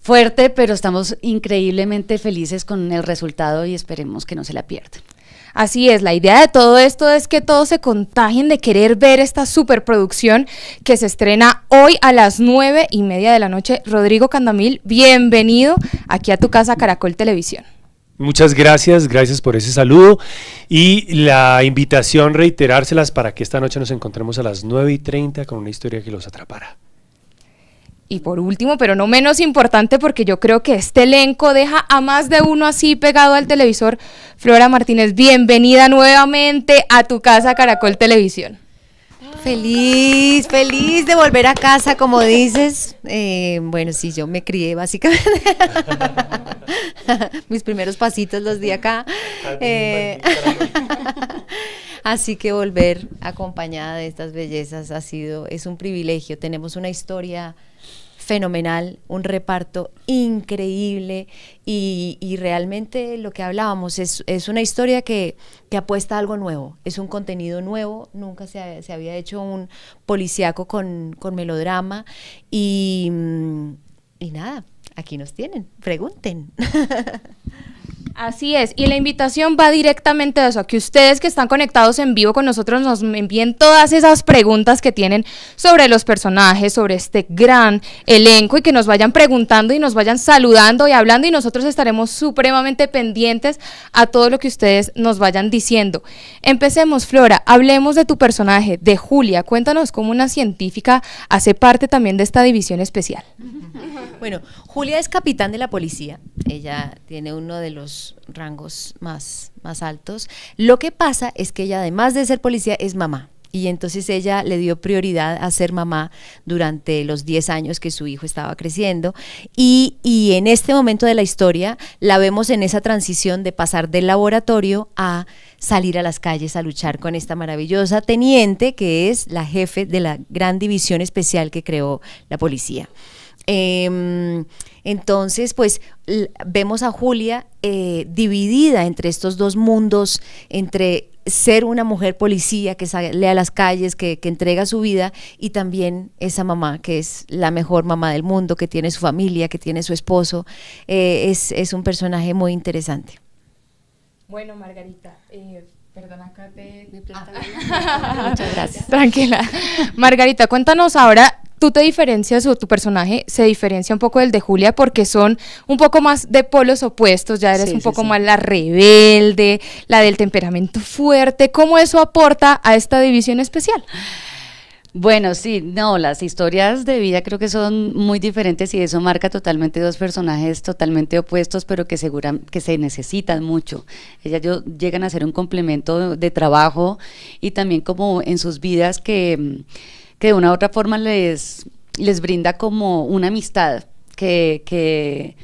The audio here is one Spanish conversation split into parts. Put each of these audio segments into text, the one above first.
fuerte, pero estamos increíblemente felices con el resultado y esperemos que no se la pierda. Así es, la idea de todo esto es que todos se contagien de querer ver esta superproducción que se estrena hoy a las nueve y media de la noche. Rodrigo Candamil, bienvenido aquí a tu casa Caracol Televisión. Muchas gracias, gracias por ese saludo y la invitación reiterárselas para que esta noche nos encontremos a las nueve y treinta con una historia que los atrapará. Y por último, pero no menos importante, porque yo creo que este elenco deja a más de uno así pegado al televisor. Flora Martínez, bienvenida nuevamente a tu casa Caracol Televisión. Feliz, feliz de volver a casa, como dices. Eh, bueno, sí, yo me crié básicamente. Mis primeros pasitos los di acá. Eh, así que volver acompañada de estas bellezas ha sido, es un privilegio. Tenemos una historia fenomenal, un reparto increíble y, realmente lo que hablábamos es, una historia que, que, apuesta a algo nuevo, es un contenido nuevo, nunca se, se había hecho un policíaco con, melodrama y, y nada, aquí nos tienen, pregunten. Así es, y la invitación va directamente a eso, a que ustedes que están conectados en vivo con nosotros nos envíen todas esas preguntas que tienen sobre los personajes, sobre este gran elenco y que nos vayan preguntando y nos vayan saludando y hablando y nosotros estaremos supremamente pendientes a todo lo que ustedes nos vayan diciendo. Empecemos, Flora, hablemos de tu personaje, de Julia. Cuéntanos cómo una científica hace parte también de esta división especial. Bueno, Julia es capitán de la policía. Ella tiene uno de los rangos más, altos. Lo que pasa es que ella, además de ser policía, es mamá. Y entonces ella le dio prioridad a ser mamá durante los 10 años que su hijo estaba creciendo. Y, y, en este momento de la historia la vemos en esa transición de pasar del laboratorio a salir a las calles a luchar con esta maravillosa teniente que es la jefe de la gran división especial que creó la policía. Em, entonces, pues vemos a Julia eh, dividida entre estos dos mundos, entre ser una mujer policía que sale a las calles, que, entrega su vida, y también esa mamá que es la mejor mamá del mundo, que tiene su familia, que tiene su esposo. Eh, es, un personaje muy interesante. Bueno, Margarita, eh, Perdona acá te... Muchas gracias. Tranquila. Margarita, cuéntanos ahora, tú te diferencias o tu personaje se diferencia un poco del de Julia porque son un poco más de polos opuestos, ya eres un poco más la rebelde, la del temperamento fuerte. ¿Cómo eso aporta a esta división especial? Bueno, sí, no, las historias de vida creo que son muy diferentes y eso marca totalmente dos personajes totalmente opuestos, pero que seguran que se necesitan mucho. Ellas llegan a ser un complemento de trabajo y también como en sus vidas que, de una u otra forma les, les brinda como una amistad que, que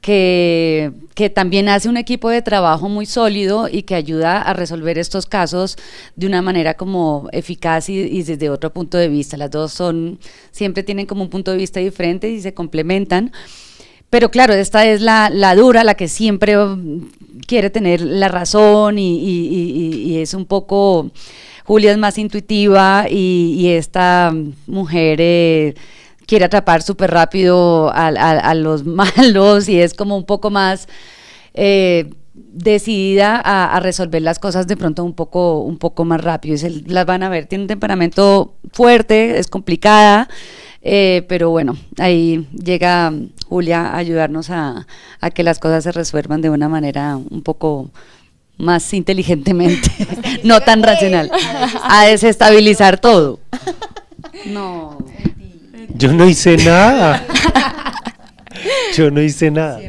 que, que, también hace un equipo de trabajo muy sólido y que ayuda a resolver estos casos de una manera como eficaz y, desde otro punto de vista. Las dos son, siempre tienen como un punto de vista diferente y se complementan. Pero claro, esta es la, la dura, la que siempre um, quiere tener la razón y, y, y es un poco, Julia es más intuitiva y, esta um, mujer... Eh, quiere atrapar súper rápido a, los malos y es como un poco más eh, decidida a, resolver las cosas de pronto un poco, un poco más rápido. Se, las van a ver, tiene un temperamento fuerte, es complicada. Eh, pero bueno, ahí llega Julia a ayudarnos a, a, que las cosas se resuelvan de una manera un poco más inteligentemente, no tan racional, a desestabilizar todo. No. Yo no hice nada. Yo no hice nada.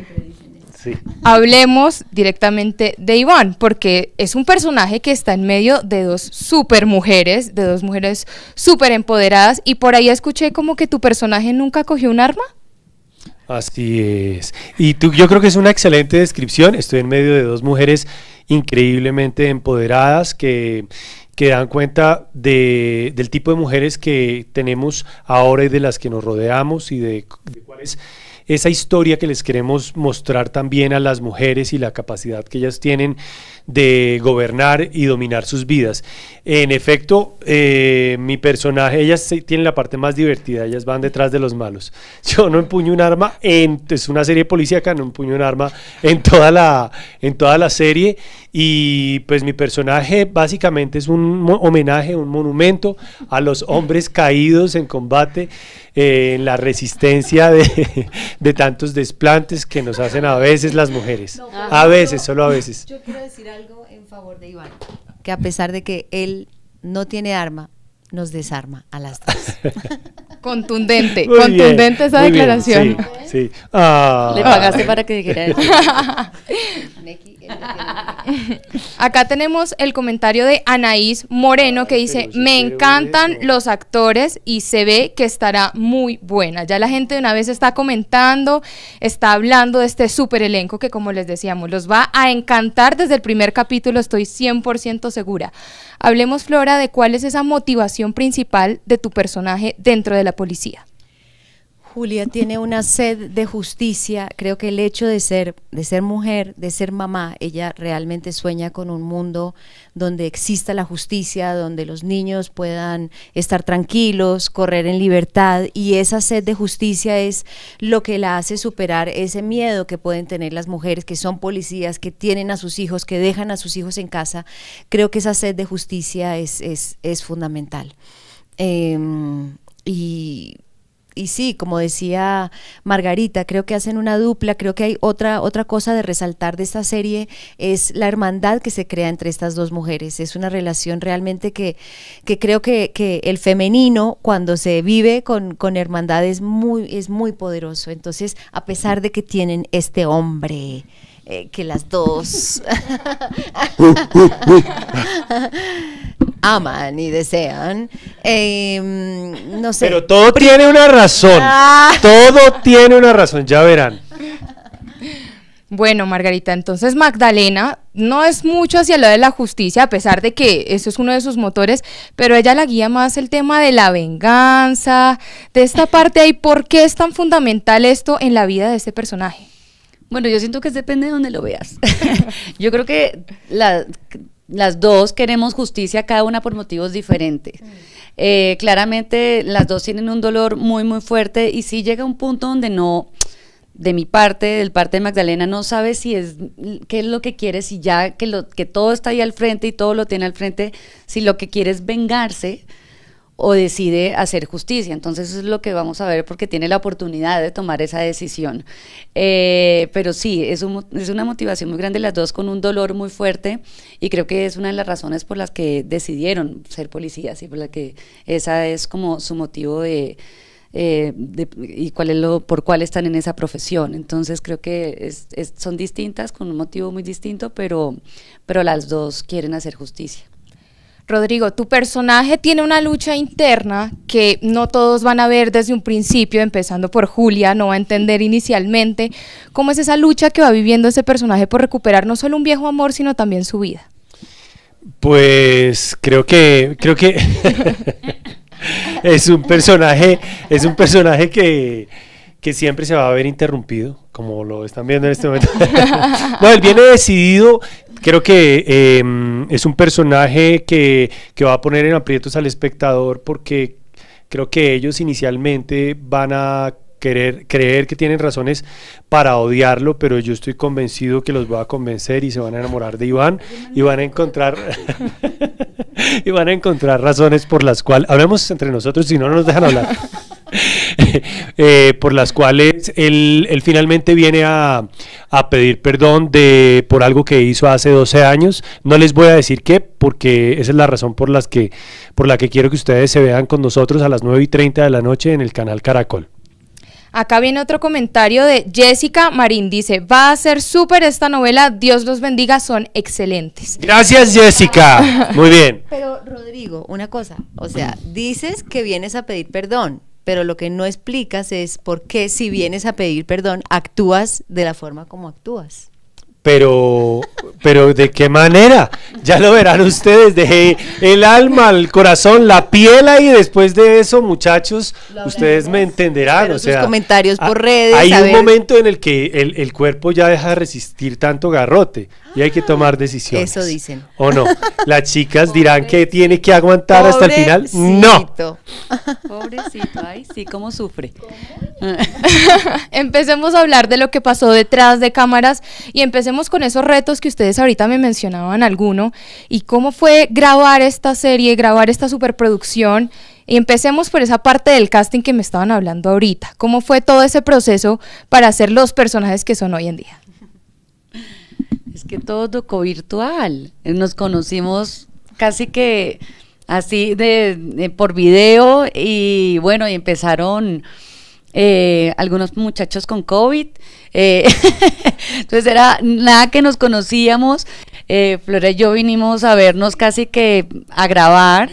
Hablemos directamente de Iván, porque es un personaje que está en medio de dos super mujeres, de dos mujeres súper empoderadas, y por ahí escuché como que tu personaje nunca cogió un arma. Así es. Y tú, yo creo que es una excelente descripción. Estoy en medio de dos mujeres increíblemente empoderadas que, que dan cuenta de, del tipo de mujeres que tenemos ahora y de las que nos rodeamos y de, de cuál es esa historia que les queremos mostrar también a las mujeres y la capacidad que ellas tienen de gobernar y dominar sus vidas. En efecto, eh, mi personaje, ellas tienen la parte más divertida, ellas van detrás de los malos. Yo no empuño un arma, es una serie policíaca, no empuño un arma en toda, la, en toda la serie. Y pues mi personaje básicamente es un homenaje, un monumento a los hombres caídos en combate, eh, en la resistencia de, de, tantos desplantes que nos hacen a veces las mujeres. Pues, a veces, solo a veces. Yo quiero decir algo en favor de Iván, que a pesar de que él no tiene arma, nos desarma a las dos. contundente, contundente esa declaración. Ah. Le pagaste para que dijera eso. Acá tenemos el comentario de Anaís Moreno que dice, me encantan los actores y se ve que estará muy buena. Ya la gente de una vez está comentando, está hablando de este super elenco que como les decíamos, los va a encantar desde el primer capítulo, estoy 100% segura. Hablemos, Flora, de cuál es esa motivación principal de tu personaje dentro de la policía. Julia tiene una sed de justicia. Creo que el hecho de ser, de ser mujer, de ser mamá, ella realmente sueña con un mundo donde exista la justicia, donde los niños puedan estar tranquilos, correr en libertad. Y esa sed de justicia es lo que la hace superar ese miedo que pueden tener las mujeres que son policías, que tienen a sus hijos, que dejan a sus hijos en casa. Creo que esa sed de justicia es, es, fundamental. Em, y y sí, como decía Margarita, creo que hacen una dupla, creo que hay otra, otra cosa de resaltar de esta serie, es la hermandad que se crea entre estas dos mujeres. Es una relación realmente que, que creo que, el femenino, cuando se vive con, hermandad, es muy, es muy poderoso. Entonces, a pesar de que tienen este hombre. Eh, que las dos aman y desean. Em, no sé. Pero todo tiene una razón. Ah. Todo tiene una razón, ya verán. Bueno, Margarita, entonces Magdalena no es mucho hacia lo de la justicia, a pesar de que eso es uno de sus motores, pero ella la guía más el tema de la venganza, de esta parte ahí, ¿por qué es tan fundamental esto en la vida de este personaje? Bueno, yo siento que depende de donde lo veas. yo creo que la, las dos queremos justicia, cada una por motivos diferentes. Mm. Eh, claramente las dos tienen un dolor muy, muy fuerte y sí llega un punto donde no, de mi parte, del parte de Magdalena, no sabe si es, qué es lo que quiere, si ya que, lo, que todo está ahí al frente y todo lo tiene al frente, si lo que quiere es vengarse o decide hacer justicia. Entonces es lo que vamos a ver porque tiene la oportunidad de tomar esa decisión. Eh, pero sí, es, es una motivación muy grande las dos con un dolor muy fuerte y creo que es una de las razones por las que decidieron ser policías y por la que esa es como su motivo de... Eh, y cuál es lo, por cuál están en esa profesión. Entonces creo que son distintas, con un motivo muy distinto, pero, pero las dos quieren hacer justicia. Rodrigo, tu personaje tiene una lucha interna que no todos van a ver desde un principio, empezando por Julia, no va a entender inicialmente cómo es esa lucha que va viviendo ese personaje por recuperar no solo un viejo amor, sino también su vida. Pues creo que creo que es un personaje es un personaje que, que siempre se va a ver interrumpido, como lo están viendo en este momento. no, él viene decidido creo que em, es un personaje que, que va a poner en aprietos al espectador porque creo que ellos inicialmente van a querer, creer que tienen razones para odiarlo, pero yo estoy convencido que los voy a convencer y se van a enamorar de Iván y van a encontrar y van a encontrar razones por las cuales hablemos entre nosotros si no nos dejan hablar. Eh, por las cuales él, finalmente viene a, a, pedir perdón de, por algo que hizo hace 12 años. No les voy a decir qué, porque esa es la razón por, las que, por la que quiero que ustedes se vean con nosotros a las 9 y 30 de la noche en el canal Caracol. Acá viene otro comentario de Jessica Marín. Dice, va a ser súper esta novela. Dios los bendiga, son excelentes. Gracias, Jessica. Muy bien. Pero, Rodrigo, una cosa. O sea, dices que vienes a pedir perdón, pero lo que no explicas es por qué si vienes a pedir perdón, actúas de la forma como actúas pero, pero ¿de qué manera? Ya lo verán ustedes, dejé el alma, el corazón, la piel y después de eso, muchachos, ustedes me entenderán, o sea, comentarios por redes. Hay un momento en el que el, cuerpo ya deja de resistir tanto garrote y hay que tomar ah, decisiones. Eso dicen. ¿O no? Las chicas dirán que tiene que aguantar hasta el final. No. Pobrecito, ay, sí, cómo sufre. Empecemos a hablar de lo que pasó detrás de cámaras y empecemos con esos retos que ustedes ahorita me mencionaban alguno y cómo fue grabar esta serie, grabar esta superproducción. Y empecemos por esa parte del casting que me estaban hablando ahorita. ¿Cómo fue todo ese proceso para hacer los personajes que son hoy en día? Es que todo tocó virtual. Nos conocimos casi que así de por video y bueno, y empezaron eh, algunos muchachos con COVID. Eh, entonces era nada que nos conocíamos. Eh, Flora y yo vinimos a vernos casi que a grabar.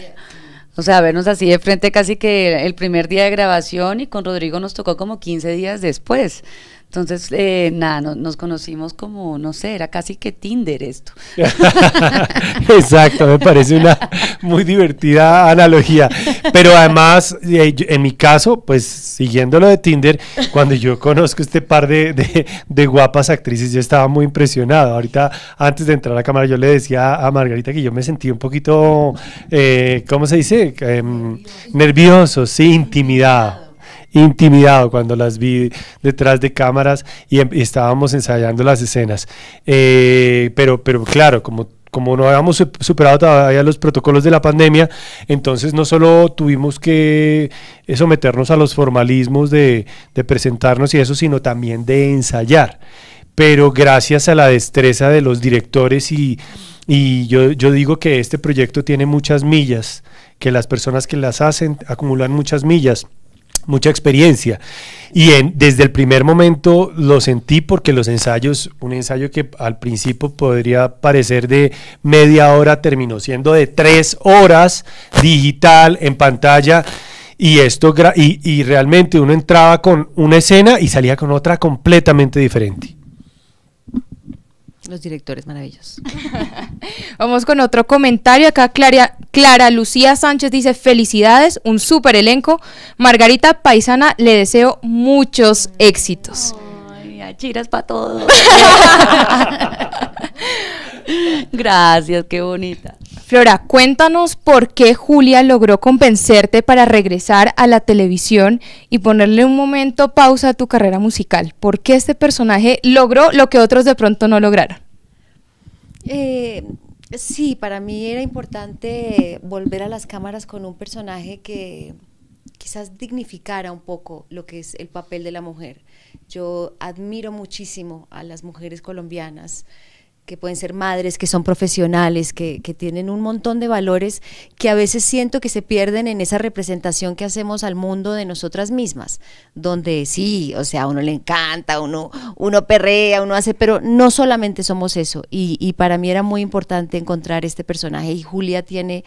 O sea, a vernos así de frente casi que el primer día de grabación y con Rodrigo nos tocó como 15 días después. Entonces, eh, nada, nos conocimos como, no sé, era casi que Tinder esto. Exacto, me parece una muy divertida analogía. Pero además, eh, en mi caso, pues siguiendo lo de Tinder, cuando yo conozco este par de, guapas actrices, yo estaba muy impresionado. Ahorita, antes de entrar a la cámara, yo le decía a Margarita que yo me sentí un poquito, eh, ¿cómo se dice? Em, nervioso, sí, intimidado intimidado cuando las vi detrás de cámaras y, em, estábamos ensayando las escenas. Eh, pero, pero claro, como como no habíamos superado todavía los protocolos de la pandemia, entonces no solo tuvimos que eh, someternos a los formalismos de, presentarnos y eso, sino también de ensayar. Pero gracias a la destreza de los directores y, yo, yo digo que este proyecto tiene muchas millas, que las personas que las hacen acumulan muchas millas mucha experiencia. Y en, desde el primer momento lo sentí porque los ensayos, un ensayo que al principio podría parecer de media hora, terminó siendo de tres horas digital en pantalla. Y, esto, y realmente uno entraba con una escena y salía con otra completamente diferente. Los directores maravillosos. Vamos con otro comentario. Acá Clara, Clara Lucía Sánchez dice, felicidades, un super elenco. Margarita Paisana, le deseo muchos éxitos. Ay, chiras para todos. Gracias, qué bonita. Flora, cuéntanos por qué Julia logró convencerte para regresar a la televisión y ponerle un momento pausa a tu carrera musical. ¿Por qué este personaje logró lo que otros de pronto no lograron? Eh, sí, para mí era importante volver a las cámaras con un personaje que quizás dignificara un poco lo que es el papel de la mujer. Yo admiro muchísimo a las mujeres colombianas que pueden ser madres, que son profesionales, que, tienen un montón de valores que a veces siento que se pierden en esa representación que hacemos al mundo de nosotras mismas, donde sí, o sea, a uno le encanta, uno, uno perrea, uno hace, pero no solamente somos eso. Y, y para mí era muy importante encontrar este personaje y Julia tiene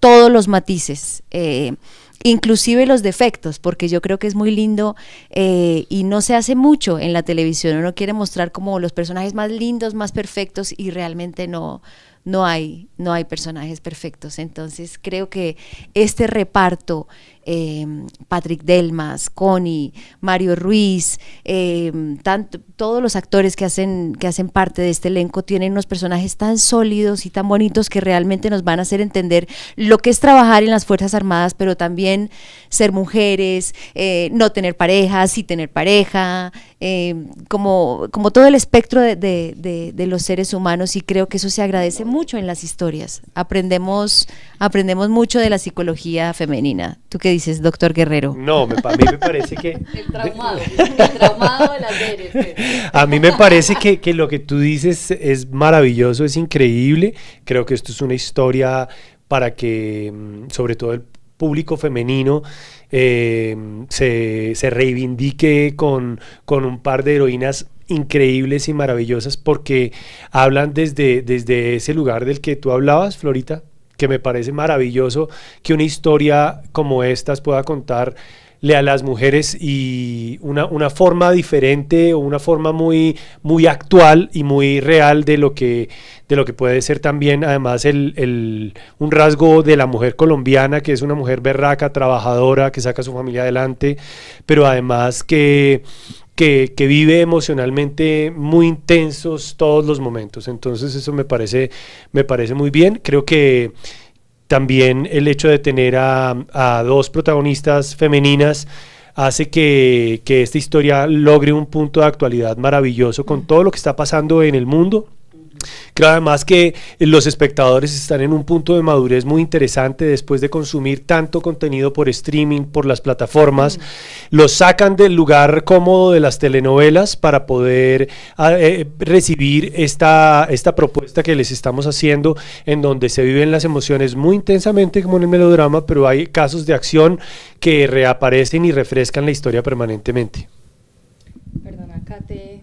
todos los matices. Eh, inclusive los defectos, porque yo creo que es muy lindo eh, y no se hace mucho en la televisión. Uno quiere mostrar como los personajes más lindos, más perfectos y realmente no, no hay, no hay personajes perfectos. Entonces creo que este reparto, em, Patrick Delmas, Connie, Mario Ruiz, em, tanto, todos los actores que hacen, que hacen parte de este elenco tienen unos personajes tan sólidos y tan bonitos que realmente nos van a hacer entender lo que es trabajar en las Fuerzas Armadas, pero también ser mujeres, eh, no tener pareja, sí tener pareja, em, como, como todo el espectro de, de los seres humanos y creo que eso se agradece mucho mucho en las historias, aprendemos, aprendemos mucho de la psicología femenina. ¿Tú qué dices, doctor Guerrero? No, a mí me parece que... el traumado, el traumado de pues. A mí me parece que, lo que tú dices es maravilloso, es increíble. Creo que esto es una historia para que, mm, sobre todo el público femenino eh, se, reivindique con, con, un par de heroínas increíbles y maravillosas porque hablan desde, desde ese lugar del que tú hablabas, Florita, que me parece maravilloso que una historia como estas pueda contar a las mujeres y una, una, forma diferente o una forma muy, muy actual y muy real de lo que, de lo que puede ser también además el, el, un rasgo de la mujer colombiana, que es una mujer berraca, trabajadora, que saca a su familia adelante, pero además que, que, vive emocionalmente muy intensos todos los momentos. Entonces eso me parece, me parece muy bien. Creo que también el hecho de tener a, dos protagonistas femeninas hace que, que, esta historia logre un punto de actualidad maravilloso con todo lo que está pasando en el mundo Creo además que los espectadores están en un punto de madurez muy interesante después de consumir tanto contenido por streaming, por las plataformas. Mm. Los sacan del lugar cómodo de las telenovelas para poder ah, eh, recibir esta, propuesta que les estamos haciendo, en donde se viven las emociones muy intensamente como en el melodrama, pero hay casos de acción que reaparecen y refrescan la historia permanentemente. Perdona, Kate.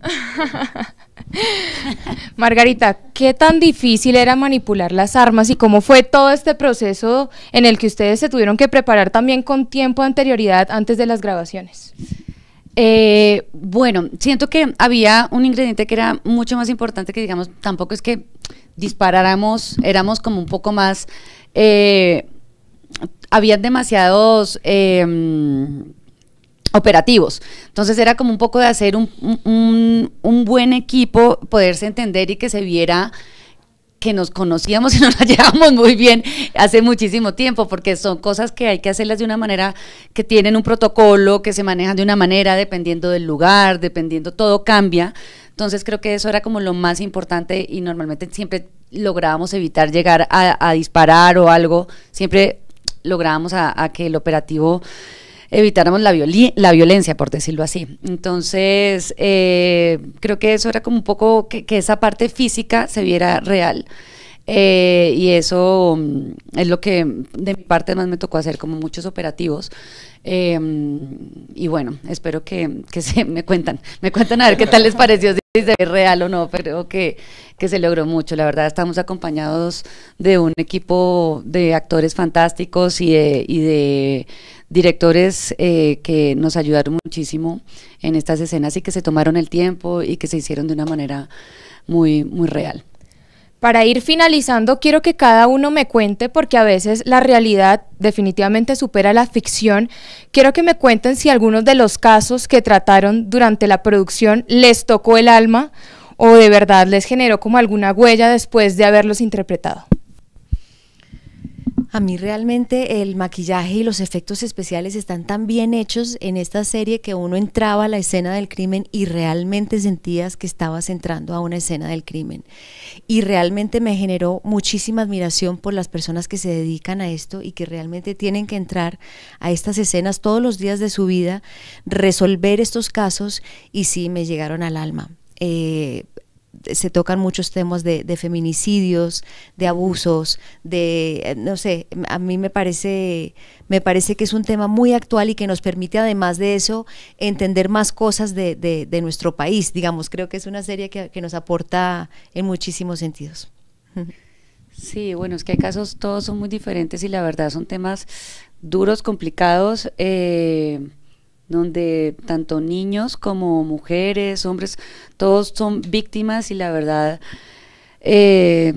Margarita, ¿qué tan difícil era manipular las armas y cómo fue todo este proceso en el que ustedes se tuvieron que preparar también con tiempo de anterioridad antes de las grabaciones? Eh, bueno, siento que había un ingrediente que era mucho más importante que digamos, tampoco es que disparáramos, éramos como un poco más... Eh, había demasiados... Em, operativos. Entonces era como un poco de hacer un, buen equipo, poderse entender y que se viera que nos conocíamos y nos la llevamos muy bien hace muchísimo tiempo, porque son cosas que hay que hacerlas de una manera que tienen un protocolo, que se manejan de una manera dependiendo del lugar, dependiendo, todo cambia. Entonces creo que eso era como lo más importante y normalmente siempre lográbamos evitar llegar a, disparar o algo, siempre lográbamos a que el operativo evitáramos la, la violencia, por decirlo así. Entonces, eh, creo que eso era como un poco que, esa parte física se viera real. Eh, y eso mm, es lo que de mi parte más me tocó hacer, como muchos operativos. Eh, y bueno, espero que, se me cuentan, me cuentan a ver qué tal les pareció. Es real o no, pero que, que se logró mucho. La verdad, estamos acompañados de un equipo de actores fantásticos y de, directores eh, que nos ayudaron muchísimo en estas escenas y que se tomaron el tiempo y que se hicieron de una manera muy, muy real. Para ir finalizando, quiero que cada uno me cuente, porque a veces la realidad definitivamente supera la ficción, quiero que me cuenten si algunos de los casos que trataron durante la producción les tocó el alma o de verdad les generó como alguna huella después de haberlos interpretado. A mí realmente el maquillaje y los efectos especiales están tan bien hechos en esta serie que uno entraba a la escena del crimen y realmente sentías que estabas entrando a una escena del crimen. Y realmente me generó muchísima admiración por las personas que se dedican a esto y que realmente tienen que entrar a estas escenas todos los días de su vida, resolver estos casos y sí me llegaron al alma. Eh, se tocan muchos temas de, feminicidios, de abusos, de eh, no sé, a mí me parece me parece que es un tema muy actual y que nos permite además de eso entender más cosas de, de, nuestro país, digamos, creo que es una serie que, nos aporta en muchísimos sentidos. Sí, bueno, es que hay casos, todos son muy diferentes y la verdad son temas duros, complicados. Eh, donde tanto niños como mujeres, hombres, todos son víctimas y la verdad, eh,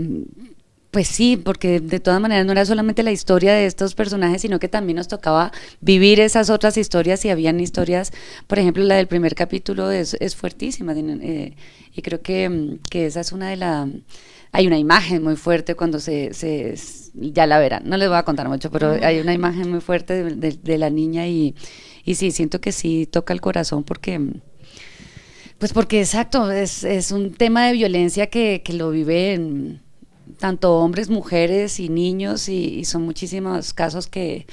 pues sí, porque de todas maneras no era solamente la historia de estos personajes, sino que también nos tocaba vivir esas otras historias y habían historias, por ejemplo, la del primer capítulo es, fuertísima eh, y creo que, esa es una de las hay una imagen muy fuerte cuando se, ya la verán, no les voy a contar mucho, pero hay una imagen muy fuerte de la niña y, y sí, siento que sí toca el corazón porque... Pues porque exacto, es, un tema de violencia que, que lo viven tanto hombres, mujeres y niños y, son muchísimos casos que,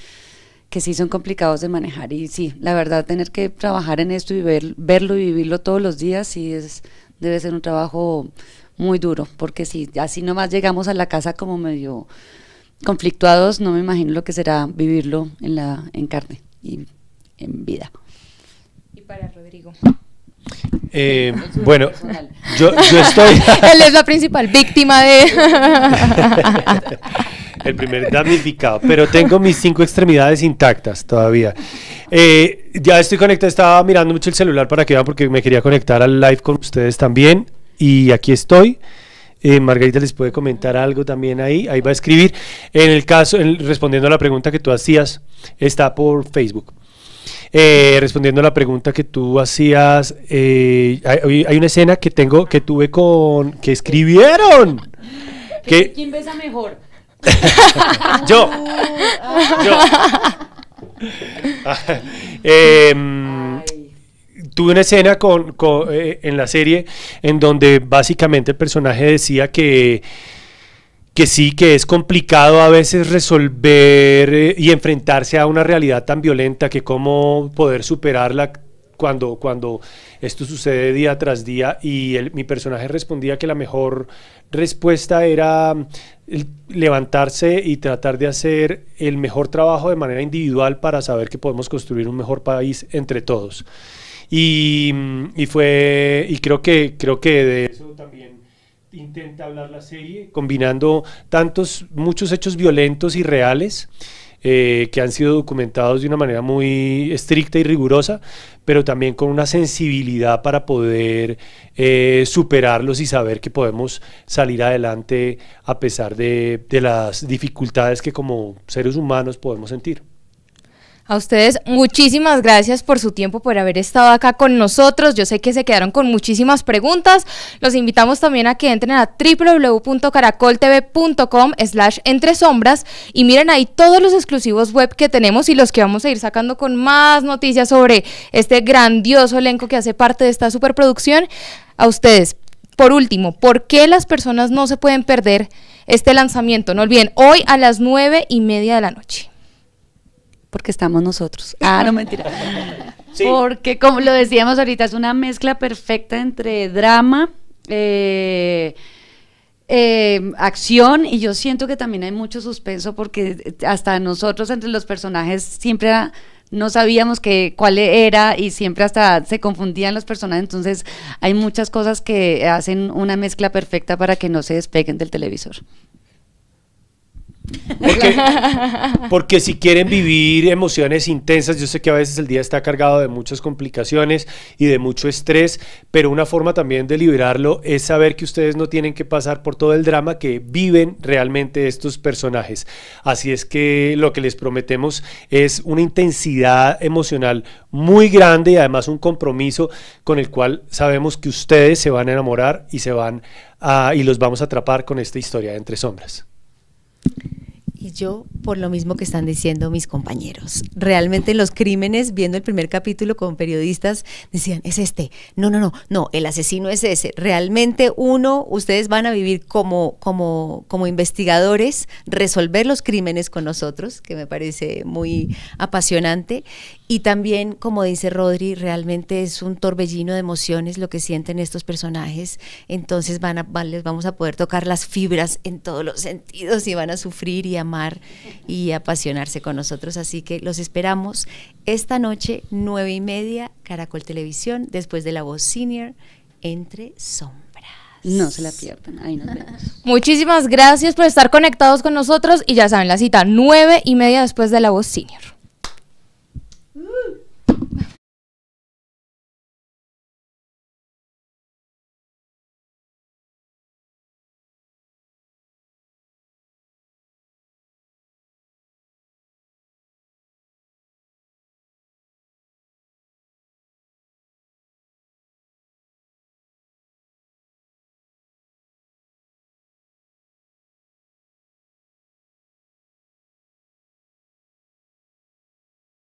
sí son complicados de manejar y sí, la verdad tener que trabajar en esto y ver, verlo y vivirlo todos los días sí es, debe ser un trabajo muy duro, porque si así nomás llegamos a la casa como medio conflictuados, no me imagino lo que será vivirlo en la en carne en vida. Y para Rodrigo. Eh, bueno, yo, estoy. Él es la principal víctima de. El primer damnificado. Pero tengo mis cinco extremidades intactas todavía. Eh, ya estoy conectado. Estaba mirando mucho el celular para que vean, porque me quería conectar al live con ustedes también. Y aquí estoy. Eh, Margarita les puede comentar algo también ahí. Ahí va a escribir. En el caso, respondiendo a la pregunta que tú hacías, está por Facebook. Eh, respondiendo a la pregunta que tú hacías, eh, hay, una escena que tengo, que tuve con, que escribieron. Que, ¿Quién besa mejor? yo. Em, tuve una escena con eh, en la serie en donde básicamente el personaje decía que que sí, que es complicado a veces resolver eh, y enfrentarse a una realidad tan violenta que cómo poder superarla cuando, cuando esto sucede día tras día y mi personaje respondía que la mejor respuesta era mm, levantarse y tratar de hacer el mejor trabajo de manera individual para saber que podemos construir un mejor país entre todos. Y, mm, y fue, y creo que, creo que de eso también intenta hablar la serie, combinando tantos, muchos hechos violentos y reales. Eh, que han sido documentados de una manera muy estricta y rigurosa, pero también con una sensibilidad para poder eh, superarlos y saber que podemos salir adelante a pesar de las dificultades que como seres humanos podemos sentir. A ustedes muchísimas gracias por su tiempo, por haber estado acá con nosotros. Yo sé que se quedaron con muchísimas preguntas. Los invitamos también a que entren a www.caracoltv.com slash entre sombras y miren ahí todos los exclusivos web que tenemos y los que vamos a ir sacando con más noticias sobre este grandioso elenco que hace parte de esta superproducción. A ustedes, por último, ¿por qué las personas no se pueden perder este lanzamiento? No olviden, hoy a las nueve y media de la noche porque estamos nosotros. Ah, no mentira. Porque como lo decíamos ahorita, es una mezcla perfecta entre drama, eh, eh acción y yo siento que también hay mucho suspenso porque eh, hasta nosotros entre los personajes siempre no sabíamos que, cuál era y siempre hasta se confundían los personajes, entonces hay muchas cosas que hacen una mezcla perfecta para que no se despeguen del televisor. Porque, si quieren vivir emociones intensas, yo sé que a veces el día está cargado de muchas complicaciones y de mucho estrés, pero una forma también de liberarlo es saber que ustedes no tienen que pasar por todo el drama que viven realmente estos personajes. Así es que lo que les prometemos es una intensidad emocional muy grande y además un compromiso con el cual sabemos que ustedes se van a enamorar y se van y los vamos a atrapar con esta historia de entre sombras. Y yo, por lo mismo que están diciendo mis compañeros, realmente los crímenes, viendo el primer capítulo con periodistas, decían, es este, no, no, no, no, el asesino es ese. Realmente uno, ustedes van a vivir como, como, como investigadores, resolver los crímenes con nosotros, que me parece muy apasionante, y también, como dice Rodri, realmente es un torbellino de emociones lo que sienten estos personajes. Entonces van a, les vamos a poder tocar las fibras en todos los sentidos y van a sufrir y amar y apasionarse con nosotros. Así que los esperamos esta noche, nueve y media, Caracol Televisión, después de la voz senior, entre sombras. No se la pierdan, ahí nos vemos. Muchísimas gracias por estar conectados con nosotros y ya saben la cita, nueve y media después de la voz senior.